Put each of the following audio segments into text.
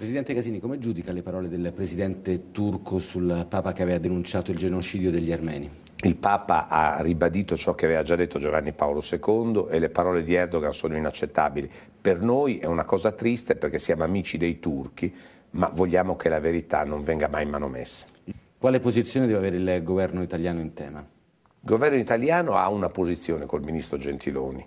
Presidente Casini, come giudica le parole del Presidente turco sul Papa che aveva denunciato il genocidio degli armeni? Il Papa ha ribadito ciò che aveva già detto Giovanni Paolo II e le parole di Erdogan sono inaccettabili. Per noi è una cosa triste perché siamo amici dei turchi, ma vogliamo che la verità non venga mai manomessa. Quale posizione deve avere il governo italiano in tema? Il governo italiano ha una posizione col ministro Gentiloni,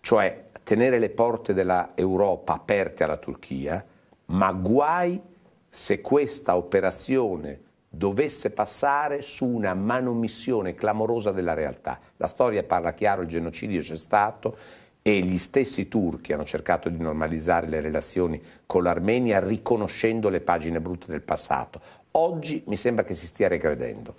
cioè tenere le porte dell'Europa aperte alla Turchia, ma guai se questa operazione dovesse passare su una manomissione clamorosa della realtà. La storia parla chiaro, il genocidio c'è stato e gli stessi turchi hanno cercato di normalizzare le relazioni con l'Armenia riconoscendo le pagine brutte del passato. Oggi mi sembra che si stia regredendo.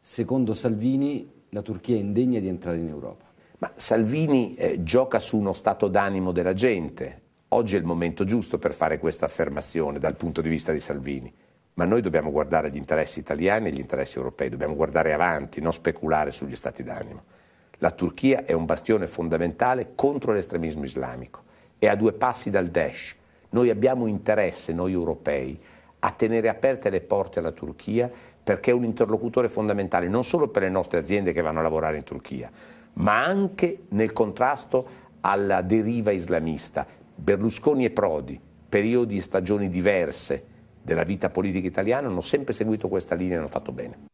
Secondo Salvini la Turchia è indegna di entrare in Europa. Ma Salvini eh, gioca su uno stato d'animo della gente, Oggi è il momento giusto per fare questa affermazione dal punto di vista di Salvini, ma noi dobbiamo guardare gli interessi italiani e gli interessi europei, dobbiamo guardare avanti, non speculare sugli stati d'animo. La Turchia è un bastione fondamentale contro l'estremismo islamico, è a due passi dal Daesh. Noi abbiamo interesse, noi europei, a tenere aperte le porte alla Turchia perché è un interlocutore fondamentale non solo per le nostre aziende che vanno a lavorare in Turchia, ma anche nel contrasto alla deriva islamista, Berlusconi e Prodi, periodi e stagioni diverse della vita politica italiana, hanno sempre seguito questa linea e hanno fatto bene.